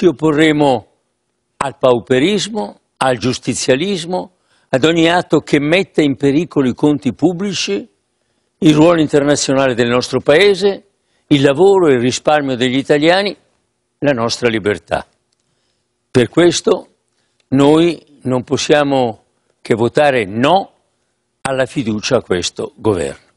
ci opporremo al pauperismo, al giustizialismo, ad ogni atto che metta in pericolo i conti pubblici, il ruolo internazionale del nostro Paese, il lavoro e il risparmio degli italiani, la nostra libertà. Per questo noi non possiamo che votare no alla fiducia a questo governo.